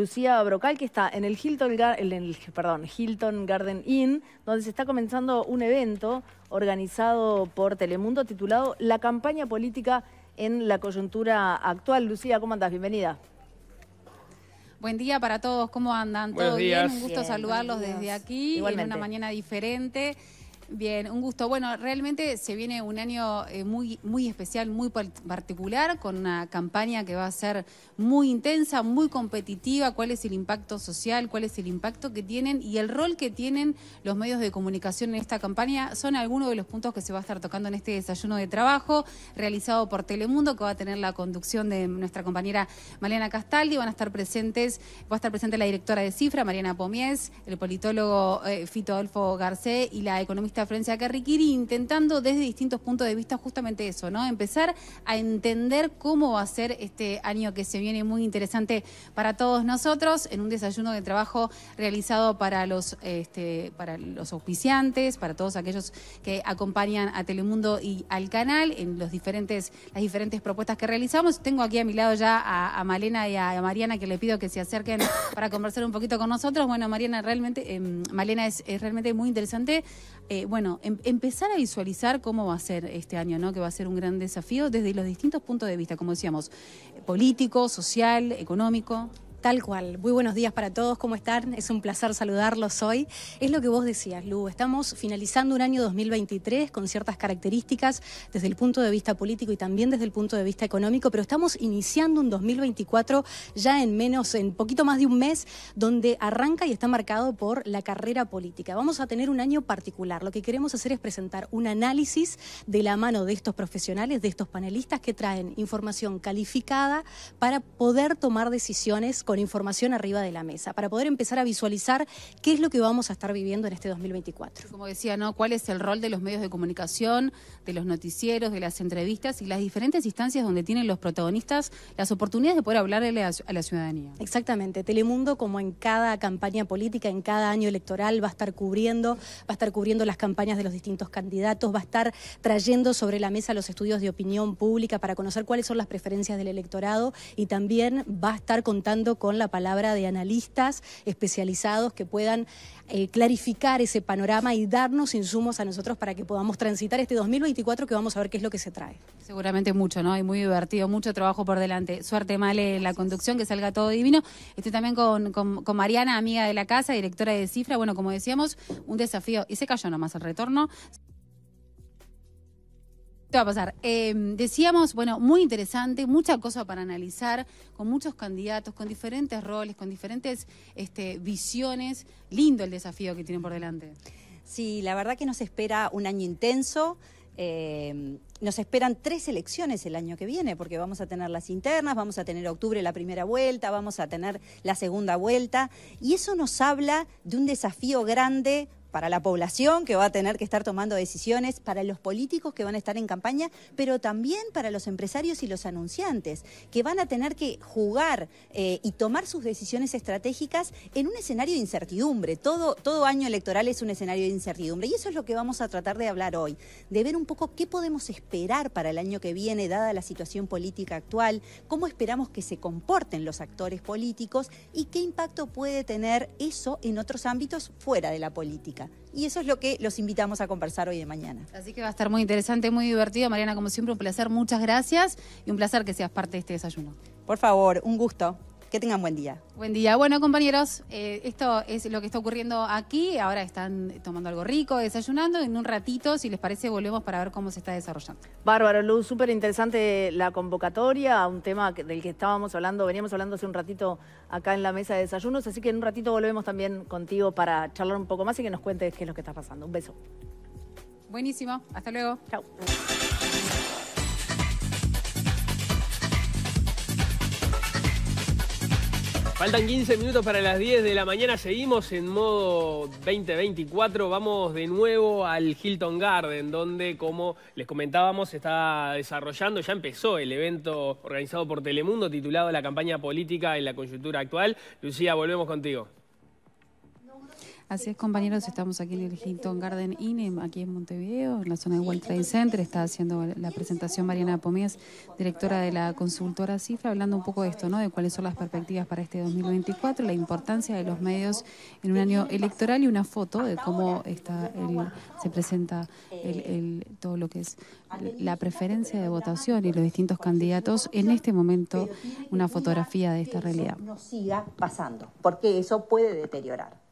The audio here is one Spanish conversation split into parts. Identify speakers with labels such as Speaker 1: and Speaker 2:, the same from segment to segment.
Speaker 1: Lucía Brocal, que está en el Hilton, Hilton Garden Inn, donde se está comenzando un evento organizado por Telemundo titulado La campaña política en la coyuntura actual. Lucía, ¿cómo andas? Bienvenida. Buen día para todos, ¿cómo andan? ¿Todo bien? Un gusto saludarlos desde aquí, en una mañana
Speaker 2: diferente. Bien, un gusto. Bueno, realmente se viene un año eh, muy, muy especial, muy particular, con una campaña que va a ser muy intensa, muy competitiva. ¿Cuál es el impacto social? ¿Cuál es el impacto que tienen y el rol que tienen los medios de comunicación en esta campaña? Son algunos de los puntos que se va a estar tocando en este desayuno de trabajo realizado por Telemundo, que va a tener la conducción de nuestra compañera Mariana Castaldi. Van a estar presentes, va a estar presente la directora de Cifra, Mariana Pomies, el politólogo eh, Fito Adolfo Garcé y la economista la frente Carriquiri, intentando desde distintos puntos de vista justamente eso, ¿no? Empezar a entender cómo va a ser este año que se viene muy interesante para todos nosotros, en un desayuno de trabajo realizado para los, este, para los auspiciantes, para todos aquellos que acompañan a Telemundo y al canal, en los diferentes, las diferentes propuestas que realizamos. Tengo aquí a mi lado ya a, Malena y a, Mariana, que le pido que se acerquen para conversar un poquito con nosotros. Bueno, Mariana, realmente, em, Malena es, realmente muy interesante. Eh, bueno, em, empezar a visualizar cómo va a ser este año, ¿no? Que va a ser un gran desafío
Speaker 1: desde los distintos puntos de vista, como decíamos, eh, político, social, económico. Tal cual. Muy buenos días para todos. ¿Cómo están? Es un placer saludarlos hoy. Es lo que vos decías, Lu. Estamos finalizando un año 2023 con ciertas características desde el punto de vista político y también desde el punto de vista económico, pero estamos iniciando un 2024 ya en menos, en poquito más de un mes, donde arranca y está marcado por la carrera política. Vamos a tener un año particular. Lo que queremos hacer es presentar un análisis de la mano de estos profesionales, de estos panelistas que traen información calificada para poder tomar decisiones con información arriba de la mesa para poder empezar a visualizar qué es lo que vamos a estar viviendo en este 2024.
Speaker 2: Como decía, ¿no? ¿Cuál es el rol de los medios de comunicación, de los noticieros, de las entrevistas y
Speaker 1: las diferentes instancias donde tienen los protagonistas las oportunidades de poder hablarle a, la ciudadanía? Exactamente. Telemundo, como en cada campaña política, en cada año electoral, va a estar cubriendo, va a estar cubriendo las campañas de los distintos candidatos, va a estar trayendo sobre la mesa los estudios de opinión pública para conocer cuáles son las preferencias del electorado y también va a estar contando con la palabra de analistas especializados que puedan eh, clarificar ese panorama y darnos insumos a nosotros para que podamos transitar este 2024 que vamos a ver qué es lo que se trae.
Speaker 2: Seguramente mucho, ¿no? Y muy divertido, mucho trabajo por delante. Suerte, Male, la conducción, que salga todo divino. Estoy también con, con, con Mariana, amiga de la casa, directora de Cifra. Bueno, como decíamos, un desafío. Y se cayó nomás el retorno. Te va a pasar. Em, decíamos, bueno, muy interesante, mucha cosa para analizar, con muchos candidatos, con diferentes roles, con diferentes este, visiones. Lindo el desafío que tienen por delante. Sí, la verdad que nos espera un año intenso. Em, nos esperan tres
Speaker 3: elecciones el año que viene, porque vamos a tener las internas, vamos a tener octubre la primera vuelta, vamos a tener la segunda vuelta, y eso nos habla de un desafío grande para la población que va a tener que estar tomando decisiones, para los políticos que van a estar en campaña, pero también para los empresarios y los anunciantes, que van a tener que jugar eh, y tomar sus decisiones estratégicas en un escenario de incertidumbre. Todo, todo año electoral es un escenario de incertidumbre y eso es lo que vamos a tratar de hablar hoy, de ver un poco qué podemos esperar para el año que viene, dada la situación política actual, cómo esperamos que se comporten los actores políticos y qué impacto puede tener eso en otros ámbitos fuera de la política. Y eso es lo
Speaker 2: que los invitamos a conversar hoy de mañana. Así que va a estar muy interesante, muy divertido. Mariana, como siempre, un placer, muchas gracias y un placer que seas parte de este desayuno. Por favor, un gusto. Que tengan buen día. Buen día. Bueno, compañeros, eh, esto es lo que está ocurriendo aquí. Ahora están tomando algo rico, desayunando. En un ratito, si les parece, volvemos para ver cómo se está desarrollando.
Speaker 1: Bárbaro, Luz, súper interesante la convocatoria, a un tema del que estábamos hablando, veníamos hablando hace un ratito acá en la mesa de desayunos, así que en un ratito volvemos también contigo para charlar un poco más y que nos cuentes qué es lo que está pasando. Un beso.
Speaker 2: Buenísimo, hasta luego. Chao. Faltan 15 minutos para las 10 de la mañana, seguimos en modo 2024, vamos de nuevo al Hilton Garden, donde como les comentábamos se está desarrollando, ya empezó el evento organizado por Telemundo titulado La campaña política en la coyuntura actual. Lucía, volvemos contigo. Así es, compañeros, estamos aquí en el Hilton Garden Inn, aquí en Montevideo, en la zona de World Trade Center. Está haciendo la presentación Mariana Pomías, directora de la consultora Cifra, hablando un poco de esto, ¿no? De cuáles son las perspectivas para este 2024, la importancia de los medios en un año electoral y una foto de cómo está se presenta todo lo que es la preferencia de votación y los distintos candidatos en este momento, una fotografía de esta realidad.
Speaker 3: No siga pasando, porque eso puede deteriorar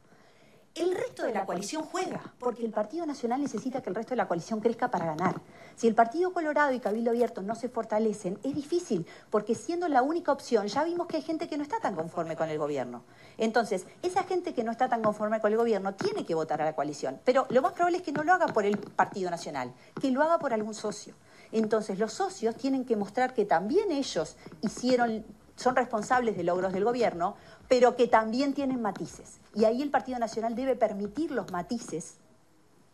Speaker 3: de la coalición juega, porque el Partido Nacional necesita que el resto de la coalición crezca para ganar. Si el Partido Colorado y Cabildo Abierto no se fortalecen, es difícil, porque siendo la única opción, ya vimos que hay gente que no está tan conforme con el gobierno. Entonces, esa gente que no está tan conforme con el gobierno tiene que votar a la coalición, pero lo más probable es que no lo haga por el Partido Nacional, que lo haga por algún socio. Entonces, los socios tienen que mostrar que también ellos hicieron son responsables de logros del gobierno, pero que también tienen matices. Y ahí el Partido Nacional debe permitir los matices,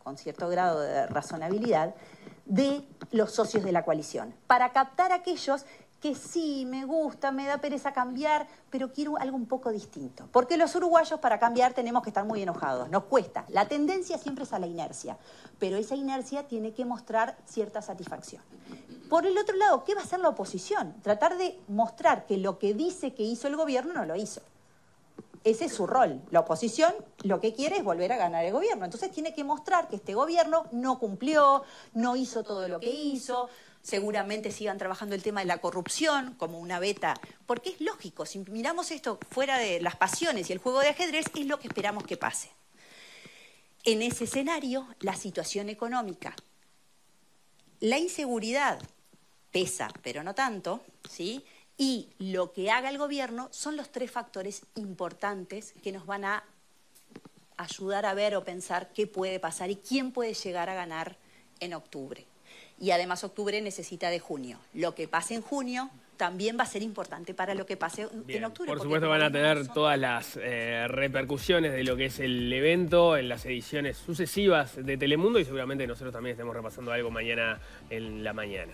Speaker 3: con cierto grado de razonabilidad, de los socios de la coalición, para captar a aquellos que sí, me gusta, me da pereza cambiar, pero quiero algo un poco distinto. Porque los uruguayos para cambiar tenemos que estar muy enojados, nos cuesta. La tendencia siempre es a la inercia, pero esa inercia tiene que mostrar cierta satisfacción. Por el otro lado, ¿qué va a hacer la oposición? Tratar de mostrar que lo que dice que hizo el gobierno no lo hizo ese es su rol. La oposición lo que quiere es volver a ganar el gobierno. Entonces tiene que mostrar que este gobierno no cumplió, no hizo todo lo que hizo. Seguramente sigan trabajando el tema de la corrupción como una beta, porque es lógico, si miramos esto fuera de las pasiones y el juego de ajedrez, es lo que esperamos que pase. En ese escenario, la situación económica, la inseguridad pesa, pero no tanto, ¿sí? y lo que haga el gobierno son los tres factores importantes que nos van a ayudar a ver o pensar qué puede pasar y quién puede llegar a ganar en octubre. Y además octubre necesita de junio. Lo que pase en junio también va a ser importante para lo que pase en octubre. Por supuesto van a tener
Speaker 2: todas las eh, repercusiones de lo que es el evento en las ediciones sucesivas de Telemundo y seguramente nosotros también estemos repasando algo mañana en la mañana.